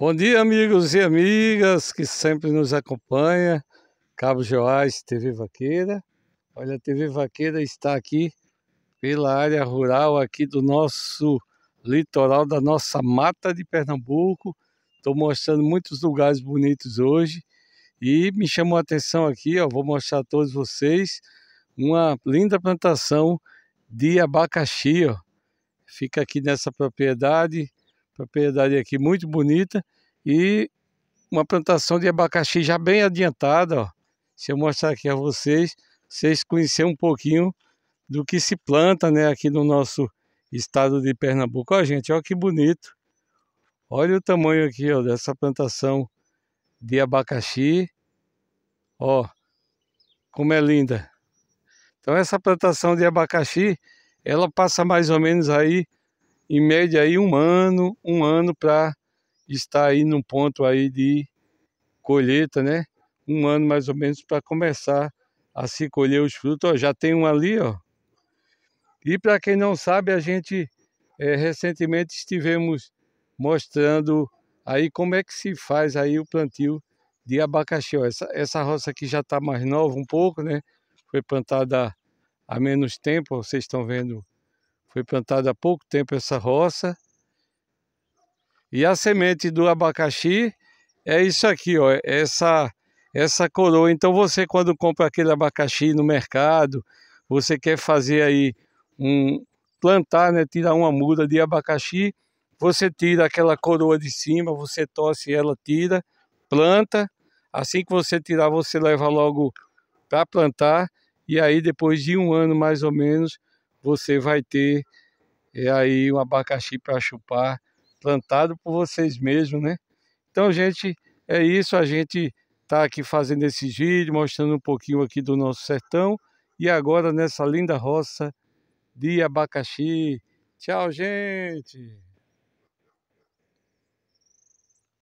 Bom dia, amigos e amigas que sempre nos acompanham. Cabo Joás, TV Vaqueira. Olha, a TV Vaqueira está aqui pela área rural aqui do nosso litoral, da nossa mata de Pernambuco. Estou mostrando muitos lugares bonitos hoje. E me chamou a atenção aqui, ó, vou mostrar a todos vocês, uma linda plantação de abacaxi. Ó. Fica aqui nessa propriedade, Propriedade aqui muito bonita e uma plantação de abacaxi já bem adiantada, ó. Se eu mostrar aqui a vocês, vocês conhecerem um pouquinho do que se planta, né, aqui no nosso estado de Pernambuco. Ó, gente, olha que bonito. Olha o tamanho aqui, ó, dessa plantação de abacaxi. Ó, como é linda. Então essa plantação de abacaxi, ela passa mais ou menos aí em média aí um ano, um ano para estar aí num ponto aí de colheita, né? Um ano mais ou menos para começar a se colher os frutos. Ó, já tem um ali, ó. E para quem não sabe, a gente é, recentemente estivemos mostrando aí como é que se faz aí o plantio de abacaxi. Ó, essa, essa roça aqui já está mais nova um pouco, né? Foi plantada há menos tempo, vocês estão vendo foi plantada há pouco tempo essa roça. E a semente do abacaxi é isso aqui, ó, é essa essa coroa. Então você quando compra aquele abacaxi no mercado, você quer fazer aí um plantar, né, tirar uma muda de abacaxi, você tira aquela coroa de cima, você torce ela, tira, planta. Assim que você tirar, você leva logo para plantar e aí depois de um ano mais ou menos você vai ter é, aí um abacaxi para chupar plantado por vocês mesmos, né? Então, gente, é isso. A gente está aqui fazendo esse vídeo, mostrando um pouquinho aqui do nosso sertão. E agora nessa linda roça de abacaxi. Tchau, gente!